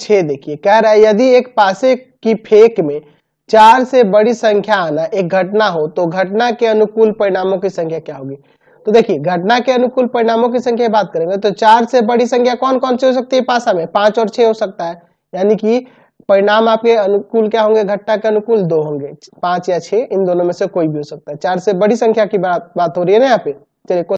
छह देखिए कह रहा है यदि एक पासे की फेंक में चार से बड़ी संख्या आना एक घटना हो तो घटना के अनुकूल परिणामों की संख्या क्या होगी तो देखिए घटना के अनुकूल परिणामों की संख्या बात करेंगे तो चार से बड़ी संख्या कौन कौन सी हो सकती है पासा में पांच और छह हो सकता है यानी कि परिणाम आपके अनुकूल क्या होंगे घटना के अनुकूल दो होंगे पांच या छह इन दोनों में से कोई भी हो सकता है चार से बड़ी संख्या की बात बात हो रही है ना यहाँ पे चलिए